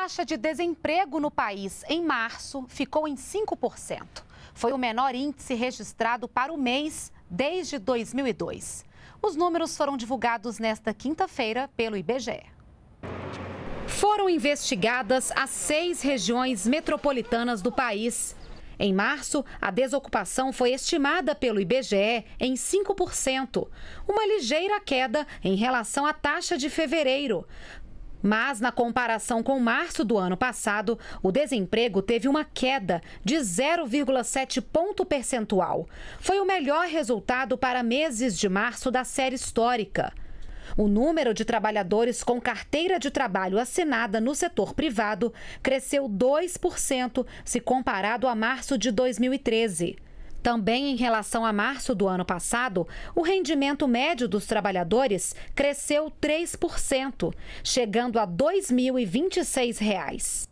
taxa de desemprego no país em março ficou em 5%. Foi o menor índice registrado para o mês desde 2002. Os números foram divulgados nesta quinta-feira pelo IBGE. Foram investigadas as seis regiões metropolitanas do país. Em março, a desocupação foi estimada pelo IBGE em 5%, uma ligeira queda em relação à taxa de fevereiro. Mas, na comparação com março do ano passado, o desemprego teve uma queda de 0,7 ponto percentual. Foi o melhor resultado para meses de março da série histórica. O número de trabalhadores com carteira de trabalho assinada no setor privado cresceu 2% se comparado a março de 2013. Também em relação a março do ano passado, o rendimento médio dos trabalhadores cresceu 3%, chegando a R$ 2.026.